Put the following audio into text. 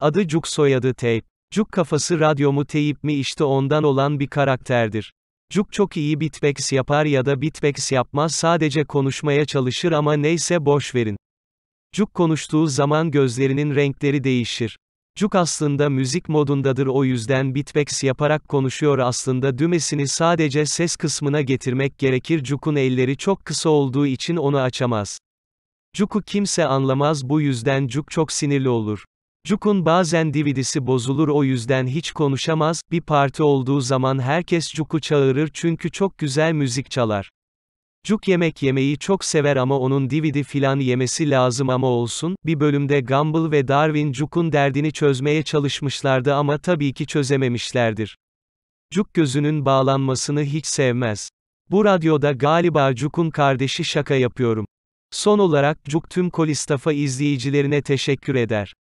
Adı Cuk soyadı Teyp. Cuk kafası radyo mu Teyip mi işte ondan olan bir karakterdir. Cuk çok iyi beatbox yapar ya da beatbox yapmaz sadece konuşmaya çalışır ama neyse boş verin. Cuk konuştuğu zaman gözlerinin renkleri değişir. Cuk aslında müzik modundadır o yüzden beatbox yaparak konuşuyor aslında dümesini sadece ses kısmına getirmek gerekir Cuk'un elleri çok kısa olduğu için onu açamaz. Cuk'u kimse anlamaz bu yüzden Cuk çok sinirli olur. Cuk'un bazen DVD'si bozulur o yüzden hiç konuşamaz, bir parti olduğu zaman herkes Cuk'u çağırır çünkü çok güzel müzik çalar. Cuk yemek yemeyi çok sever ama onun DVD filan yemesi lazım ama olsun, bir bölümde Gumball ve Darwin Cuk'un derdini çözmeye çalışmışlardı ama tabii ki çözememişlerdir. Cuk gözünün bağlanmasını hiç sevmez. Bu radyoda galiba Cuk'un kardeşi şaka yapıyorum. Son olarak Cuk tüm Kolistafa izleyicilerine teşekkür eder.